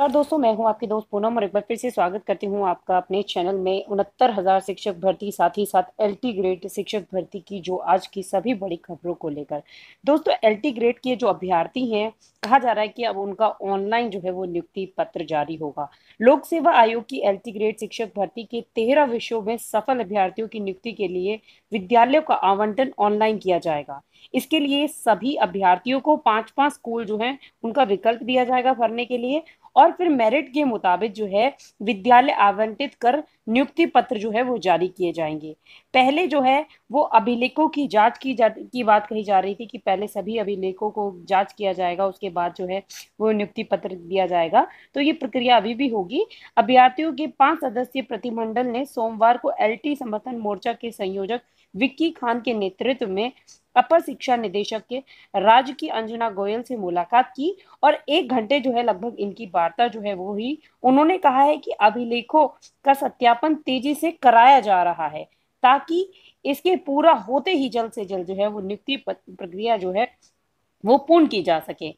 नमस्कार दोस्तों मैं हूं आपकी दोस्त पूनम और एक बार फिर से स्वागत करती हूं आपका अपने चैनल में उनहत्तर हजार शिक्षक भर्ती साथ ही साथ एलटी ग्रेड शिक्षक भर्ती की जो आज की सभी बड़ी खबरों को लेकर दोस्तों एलटी ग्रेड के जो अभ्यर्थी हैं कहा जा रहा है कि अब उनका ऑनलाइन जो है वो नियुक्ति पत्र जारी होगा लोक सेवा आयोग की एलटी ग्रेड शिक्षक भर्ती के तेरह विषयों में सफल अभ्यर्थियों की नियुक्ति के लिए विद्यालयों का आवंटन ऑनलाइन किया जाएगा इसके लिए सभी अभ्यर्थियों को पांच पांच स्कूल जो है उनका विकल्प दिया जाएगा भरने के लिए और फिर मेरिट के मुताबिक जो है विद्यालय आवंटित कर नियुक्ति पत्र जो है वो जारी किए जाएंगे पहले जो है वो अभिलेखों की जांच की जा की बात कही जा रही थी कि पहले सभी अभिलेखों को जांच किया जाएगा उसके बाद जो है वो नियुक्ति पत्र दिया जाएगा तो ये प्रक्रिया अभी भी होगी अभ्यर्थियों के पांच सदस्यीय प्रतिमंडल ने सोमवार को एल समर्थन मोर्चा के संयोजक विक्की खान के नेतृत्व में अपर शिक्षा निदेशक के राज की अंजना गोयल से मुलाकात की और एक घंटे जो है लगभग इनकी वार्ता जो है वो हुई उन्होंने कहा है कि अभिलेखों का सत्यापन तेजी से कराया जा रहा है ताकि इसके पूरा होते ही जल्द से जल्द जो है वो नियुक्ति प्रक्रिया जो है वो पूर्ण की जा सके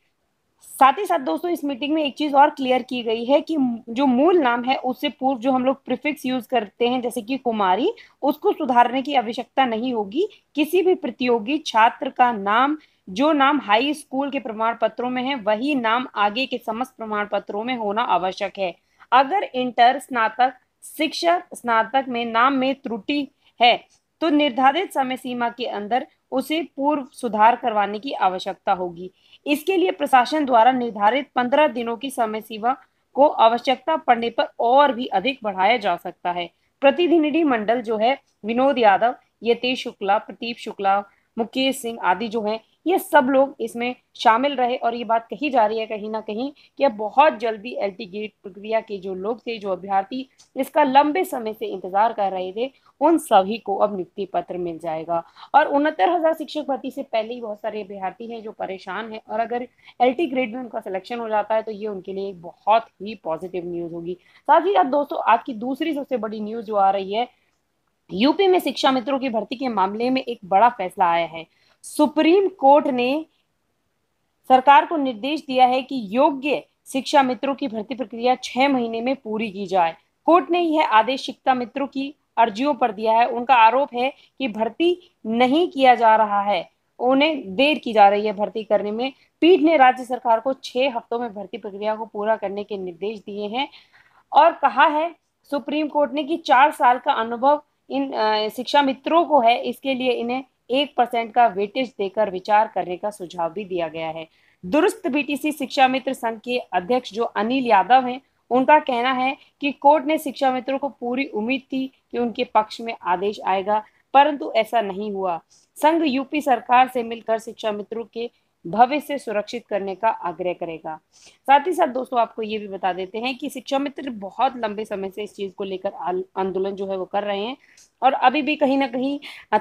साथ ही साथ दोस्तों इस मीटिंग में एक चीज और क्लियर की गई है कि जो मूल नाम है उससे पूर्व जो हम लोग प्रिफिक्स यूज करते हैं जैसे कि कुमारी उसको सुधारने की आवश्यकता नहीं होगी किसी भी प्रतियोगी छात्र का नाम जो नाम हाई स्कूल के प्रमाण पत्रों में है वही नाम आगे के समस्त प्रमाण पत्रों में होना आवश्यक है अगर इंटर स्नातक शिक्षक स्नातक में नाम में त्रुटि है तो निर्धारित समय सीमा के अंदर उसे पूर्व सुधार करवाने की आवश्यकता होगी इसके लिए प्रशासन द्वारा निर्धारित पंद्रह दिनों की समय सीमा को आवश्यकता पड़ने पर और भी अधिक बढ़ाया जा सकता है प्रतिनिधि मंडल जो है विनोद यादव यतेश शुक्ला प्रदीप शुक्ला मुकेश सिंह आदि जो है ये सब लोग इसमें शामिल रहे और ये बात कही जा रही है कहीं ना कहीं कि अब बहुत जल्दी एल गेट प्रक्रिया के जो लोग थे जो अभ्यर्थी इसका लंबे समय से इंतजार कर रहे थे उन सभी को अब नियुक्ति पत्र मिल जाएगा और उनहत्तर हजार शिक्षक भर्ती से पहले ही बहुत सारे अभ्यर्थी हैं जो परेशान हैं और अगर एल ग्रेड में उनका सिलेक्शन हो जाता है तो ये उनके लिए एक बहुत ही पॉजिटिव न्यूज होगी साथ ही साथ दोस्तों आज की दूसरी सबसे बड़ी न्यूज जो आ रही है यूपी में शिक्षा मित्रों की भर्ती के मामले में एक बड़ा फैसला आया है सुप्रीम कोर्ट ने सरकार को निर्देश दिया है कि योग्य शिक्षा मित्रों की भर्ती प्रक्रिया छह महीने में पूरी की जाए कोर्ट ने यह आदेश शिक्षा मित्रों की अर्जियों पर दिया है उनका आरोप है कि भर्ती नहीं किया जा रहा है उन्हें देर की जा रही है भर्ती करने में पीठ ने राज्य सरकार को छह हफ्तों में भर्ती प्रक्रिया को पूरा करने के निर्देश दिए हैं और कहा है सुप्रीम कोर्ट ने कि चार साल का अनुभव इन शिक्षा मित्रों को है इसके लिए इन्हें एक परसेंट का वेटेज देकर विचार करने का सुझाव भी दिया गया है दुरुस्त बीटीसी शिक्षा मित्र संघ के अध्यक्ष जो अनिल यादव हैं उनका कहना है कि कोर्ट ने शिक्षा मित्रों को पूरी उम्मीद थी कि उनके पक्ष में आदेश आएगा परंतु ऐसा नहीं हुआ संघ यूपी सरकार से मिलकर शिक्षा मित्रों के भविष्य से सुरक्षित करने का आग्रह करेगा साथ ही साथ दोस्तों आपको ये भी बता देते हैं कि शिक्षा मित्र बहुत लंबे समय से इस चीज को लेकर आंदोलन जो है वो कर रहे हैं और अभी भी कहीं ना कहीं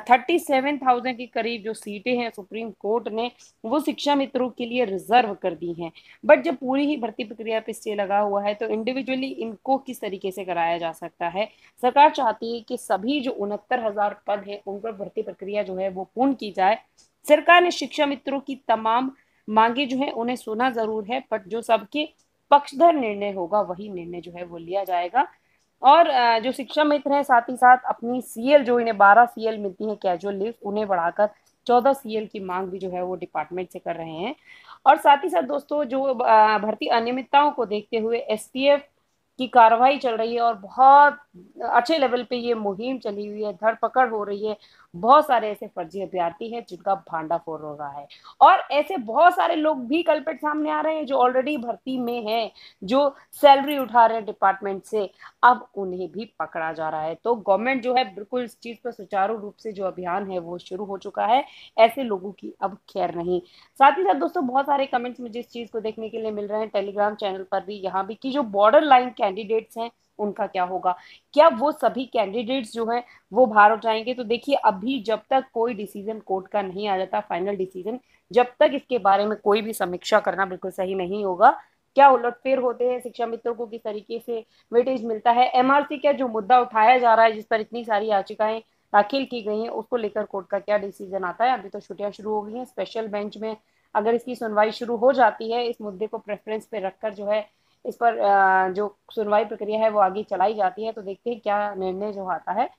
थर्टी सेवन थाउजेंड के करीब जो सीटें हैं सुप्रीम कोर्ट ने वो शिक्षा मित्रों के लिए रिजर्व कर दी हैं बट जब पूरी ही भर्ती प्रक्रिया पे स्टे लगा हुआ है तो इंडिविजुअली इनको किस तरीके से कराया जा सकता है सरकार चाहती है कि सभी जो उनहत्तर हजार पद है उन पर भर्ती प्रक्रिया जो है वो पूर्ण की जाए सरकार ने शिक्षा मित्रों की तमाम मांगे जो है उन्हें सुना जरूर है बट जो सबके पक्षधर निर्णय होगा वही निर्णय जो है वो लिया जाएगा और जो शिक्षा मित्र हैं साथ ही साथ अपनी सीएल जो इन्हें बारह सीएल मिलती है कैजुअल लीव उन्हें बढ़ाकर चौदह सीएल की मांग भी जो है वो डिपार्टमेंट से कर रहे हैं और साथ ही साथ दोस्तों जो भर्ती अनियमितताओं को देखते हुए एसपीएफ की कार्रवाई चल रही है और बहुत अच्छे लेवल पे ये मुहिम चली हुई है धरपकड़ हो रही है बहुत सारे ऐसे फर्जी अभ्यर्थी हैं जिनका फोर हो रहा है और ऐसे बहुत सारे लोग भी कल्पेट सामने आ रहे हैं जो ऑलरेडी भर्ती में हैं जो सैलरी उठा रहे हैं डिपार्टमेंट से अब उन्हें भी पकड़ा जा रहा है तो गवर्नमेंट जो है बिल्कुल इस चीज पर सुचारू रूप से जो अभियान है वो शुरू हो चुका है ऐसे लोगों की अब खैर नहीं साथ ही साथ दोस्तों बहुत सारे कमेंट्स मुझे इस चीज को देखने के लिए मिल रहे हैं टेलीग्राम चैनल पर भी यहाँ भी की जो बॉर्डर लाइन कैंडिडेट कैंडिडेट्स हैं उनका क्या होगा क्या वो सभी कैंडिडेट्स जो हैं वो बाहर हो जाएंगे तो देखिए अभी जब तक कोई डिसीजन कोर्ट का नहीं आ जाता फाइनल डिसीजन जब तक इसके बारे में कोई भी समीक्षा करना बिल्कुल सही नहीं होगा क्या उलटफेर होते हैं शिक्षा मित्रों को किस तरीके से वेटेज मिलता है एमआरसी का जो मुद्दा उठाया जा रहा है जिस पर इतनी सारी याचिकाएं दाखिल की गई हैं उसको लेकर कोर्ट का क्या डिसीजन आता है अभी तो छुट्टियां शुरू हो गई हैं स्पेशल बेंच में अगर इसकी सुनवाई शुरू हो जाती है इस मुद्दे को प्रेफरेंस पे रखकर जो है इस पर जो सुनवाई प्रक्रिया है वो आगे चलाई जाती है तो देखते हैं क्या निर्णय जो आता है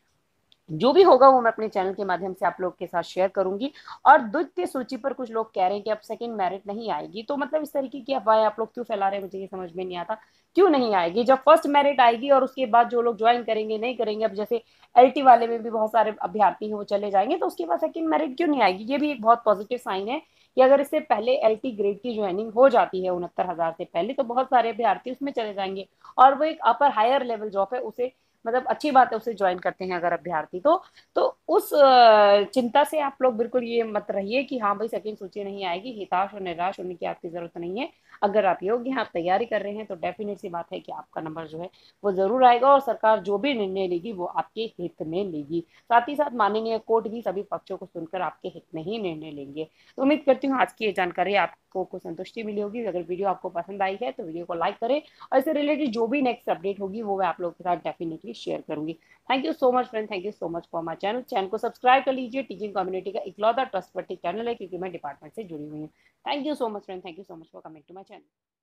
जो भी होगा वो मैं अपने चैनल के माध्यम से आप लोग के साथ शेयर करूंगी और द्वितीय सूची पर कुछ लोग कह रहे हैं कि अब सेकंड मेरिट नहीं आएगी तो मतलब इस तरीके की अफवाहें आप लोग क्यों फैला रहे हैं मुझे ये समझ में नहीं आता क्यों नहीं आएगी जब फर्स्ट मेरिट आएगी और उसके बाद जो लोग ज्वाइन करेंगे नहीं करेंगे अब जैसे एल वाले में भी बहुत सारे अभ्यर्थी हैं वो चले जाएंगे तो उसके बाद सेकंड मेरिट क्यों नहीं आएगी ये भी एक बहुत पॉजिटिव साइन है कि अगर इससे पहले एल ग्रेड की ज्वाइनिंग हो जाती है उनहत्तर हज़ार से पहले तो बहुत सारे अभ्यार्थी उसमें चले जाएंगे और वो एक अपर हायर लेवल जॉब है उसे मतलब अच्छी बात है उसे ज्वाइन करते हैं अगर अभ्यार्थी तो तो उस चिंता से आप लोग बिल्कुल ये मत रहिए कि हाँ भाई सेकंड सूची नहीं आएगी हिताश और निराश होने की आपकी ज़रूरत नहीं है अगर आप योग्य हैं आप तैयारी कर रहे हैं तो डेफिनेट सी बात है कि आपका नंबर जो है वो ज़रूर आएगा और सरकार जो भी निर्णय लेगी वो आपके हित में लेगी साथ ही साथ माननीय कोर्ट भी सभी पक्षों को सुनकर आपके हित में ही निर्णय लेंगे तो उम्मीद करती हूँ आज की ये जानकारी आपको को संतुष्टि मिली होगी अगर वीडियो आपको पसंद आई है तो वीडियो को लाइक करें और इससे रिलेटेड जो भी नेक्स्ट अपडेट होगी वो मैं आप लोगों के साथ डेफिनेटली शेयर करूंगी thank you so much friend thank you so much for my channel channel को सब्सक्राइब कर लीजिए टीचिंग कम्युनिटी का इकलौता ट्रस्ट चैनल है क्योंकि मैं डिपार्टमेंट से जुड़ी हुई हूँ thank you so much friend thank you so much for coming to my channel